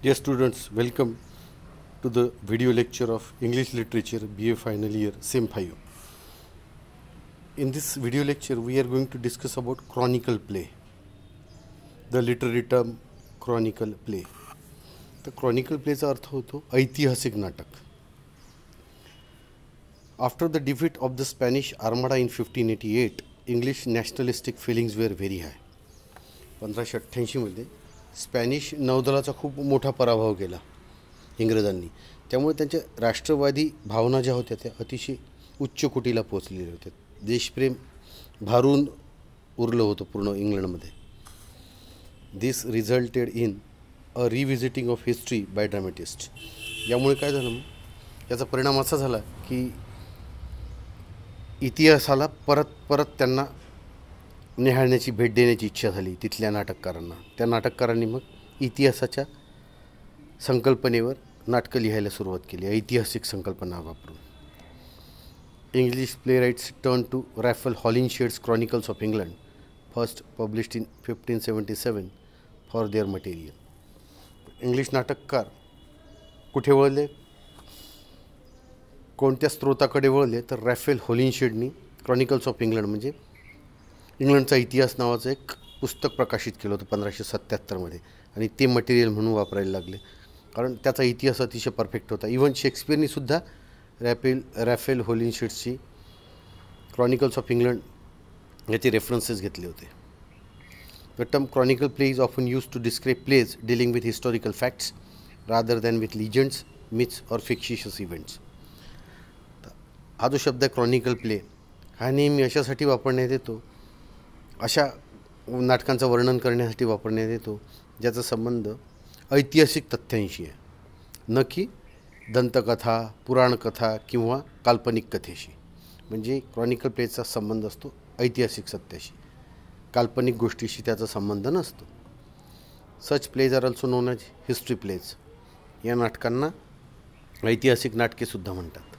Dear students, welcome to the video lecture of English Literature BA Final Year SEM 5. In this video lecture, we are going to discuss about chronicle play, the literary term chronicle play. The chronicle plays अर्थ होतो ऐतिहासिक नाटक after the defeat of the Spanish armada in 1588, eighty eight English nationalistic feelings were Spanish नौदलाचा खूप मोठा पराभव केला इंग्रजांनी त्यामुळे त्यांच्या राष्ट्रवादी भावना ज्या होत्या त्या अतिशय उच्च कोटीला पोचलेल्या होत्या देशप्रेम भारून उरलं होतं पूर्ण इंग्लंडमध्ये this resulted in a revisiting of history by dramatist यामुळे काय झालं मग याचा परिणाम असा झाला की इतिहासाला परत परत त्यांना निहाळण्याची भेट देण्याची इच्छा झाली तिथल्या नाटककारांना त्या नाटककारांनी मग इतिहासाच्या संकल्पनेवर नाटकं लिहायला सुरुवात केली ऐतिहासिक संकल्पना वापरून English playwrights turn to Raphael Holinshed's chronicles of England first published in fifteen seventy seven for their material English नाटककार कुठे वळले कोणत्या स्रोताकडे वळले तर रॅफेल होलिनशेडनी क्रॉनिकल्स ऑफ इंग्लंड म्हणजे इंग्लंडचा इतिहास नावाचं एक पुस्तक प्रकाशित केलं होतं पंधराशे सत्याहत्तरमध्ये आणि ते मटेरियल म्हणून वापरायला लागले कारण त्याचा इतिहास अतिशय परफेक्ट होता इव्हन शेक्सपियरनीसुद्धा रॅपेल रॅफेल होलिनशीट्सची क्रॉनिकल्स ऑफ इंग्लंड याचे रेफरन्सेस घेतले होते the chronicle play is often used to describe plays dealing with historical facts rather than with legends myths और फिक्शिशस इव्हेंट्स हा जो शब्द आहे क्रॉनिकल प्ले हा नेहमी अशासाठी वापरण्यात येतो अशा नाटकांचं वर्णन करण्यासाठी वापरण्यात येतो ज्याचा संबंध ऐतिहासिक तथ्यांशी आहे न की दंतकथा पुराणकथा किंवा काल्पनिक कथेशी म्हणजे क्रॉनिकल प्लेचा संबंध असतो ऐतिहासिक सत्याशी काल्पनिक गोष्टीशी त्याचा संबंध नसतो such plays are also known as history plays या नाटकांना ऐतिहासिक नाटकेसुद्धा म्हणतात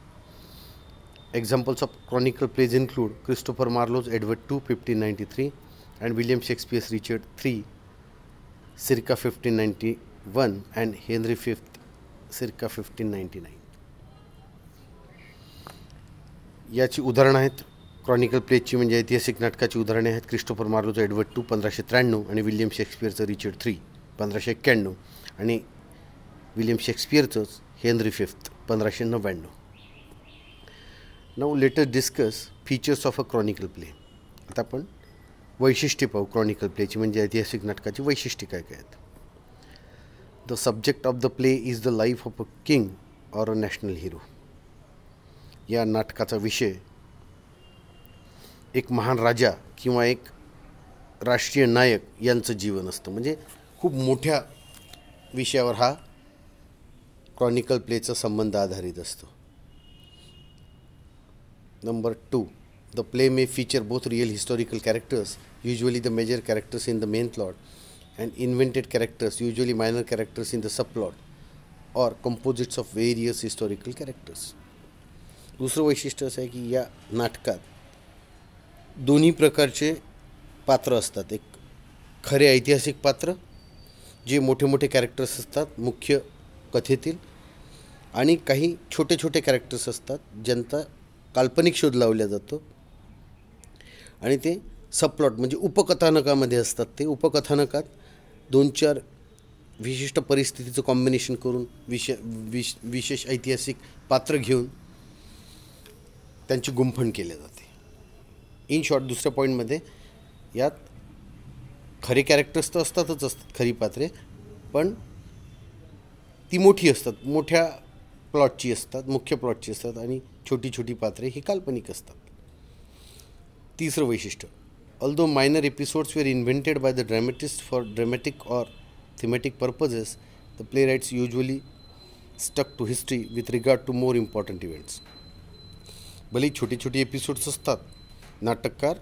Examples of chronicle plays include Christopher Marlowe's Edward II, 1593, and William Shakespeare's Richard III, circa 1591, and Henry V, circa 1599. याची उदाहरणं आहेत क्रॉनिकल प्लेजची म्हणजे ऐतिहासिक नाटकाची उदाहरणे आहेत क्रिस्टोफर मार्लोचं एडवर्ड टू पंधराशे त्र्याण्णव आणि विलियम शेक्सपियरचं रिचर्ड थ्री पंधराशे एक्क्याण्णव आणि विलियम शेक्सपियरचंच हेनरी फिफ्थ पंधराशे नव्याण्णव now later discuss features of a chronicle play आता आपण वैशिष्ट्य पाहू क्रॉनिकल प्लेची म्हणजे ऐतिहासिक नाटकाची वैशिष्ट्ये काय काय आहेत the subject of the play is the life of a king or a national hero या नाटकाचा विषय एक महान राजा किंवा एक राष्ट्रीय नायक यांचं जीवन असतं म्हणजे खूप मोठ्या विषयावर हा क्रॉनिकल प्लेचा संबंध आधारित असतो Number two, the play may feature both real historical characters, usually the major characters in the main plot, and invented characters, usually minor characters in the subplot, or composites of various historical characters. दुसरं वैशिष्ट्य असं आहे की या नाटकात दोन्ही प्रकारचे पात्र असतात एक खरे ऐतिहासिक पात्र जे मोठे मोठे कॅरेक्टर्स असतात मुख्य कथेतील आणि काही छोटे छोटे कॅरेक्टर्स असतात ज्यांचा काल्पनिक शोध लावला जातो आणि ते सबप्लॉट म्हणजे उपकथानकामध्ये असतात ते उपकथानकात दोन चार विशिष्ट परिस्थितीचं कॉम्बिनेशन करून विशे विश विशेष ऐतिहासिक पात्र घेऊन त्यांची गुंफण केले जाते इन शॉर्ट दुसऱ्या पॉईंटमध्ये यात खरे कॅरेक्टर्स तर असतातच असतात खरी पात्रे पण ती मोठी असतात मोठ्या प्लॉटची असतात मुख्य प्लॉटची असतात आणि छोटी छोटी पात्रे ही काल्पनिक असतात तिसरं वैशिष्ट्य although minor episodes were invented by the dramatist for dramatic or thematic purposes the playwrights usually stuck to history with regard to more important events भले छोटे छोटे एपिसोड्स असतात नाटककार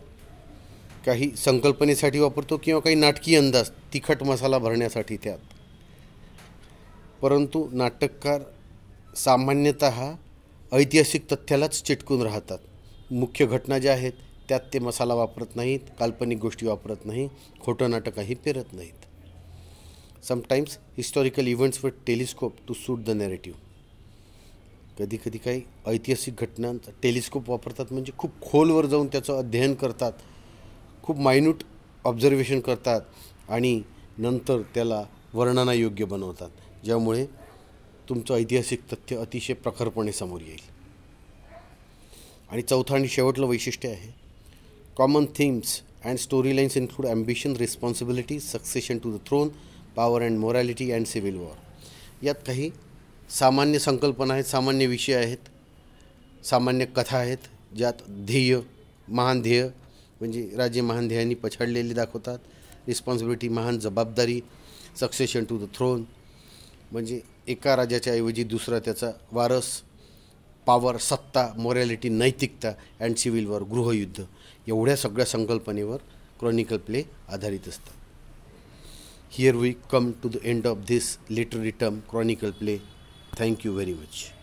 काही संकल्पनेसाठी वापरतो किंवा काही नाटकीय अंदाज तिखट मसाला भरण्यासाठी त्यात परंतु नाटककार सामान्यत ऐतिहासिक तथ्यालाच चिटकून राहतात मुख्य घटना ज्या आहेत त्यात ते मसाला वापरत नाहीत काल्पनिक गोष्टी वापरत नाही खोटं नाटकही पेरत नाहीत sometimes historical events with telescope to suit the narrative कधी कधी काही ऐतिहासिक घटनांचा टेलिस्कोप वापरतात म्हणजे खूप खोलवर जाऊन त्याचं अध्ययन करतात खूप मायन्यूट ऑब्झर्वेशन करतात आणि नंतर त्याला वर्णनायोग्य बनवतात ज्यामुळे तुमचं ऐतिहासिक तथ्य अतिशय प्रखरपणे समोर येईल आणि चौथं आणि शेवटलं वैशिष्ट्य आहे common themes and story lines include ambition responsibility succession to the throne power and morality and civil war यात काही सामान्य संकल्पना आहेत सामान्य विषय आहेत सामान्य कथा आहेत ज्यात ध्येय महान ध्येय म्हणजे राजे महान ध्येयांनी पछाडलेली दाखवतात रिस्पॉन्सिबिलिटी महान जबाबदारी सक्सेशन टू द थ्रोन म्हणजे एका राजाच्या ऐवजी दुसरा त्याचा वारस पावर सत्ता मॉरॅलिटी नैतिकता अँड सिव्हिल वॉर गृहयुद्ध एवढ्या सगळ्या संकल्पनेवर क्रॉनिकल प्ले आधारित असतात here we come to the end of this literary term chronicle play thank you very much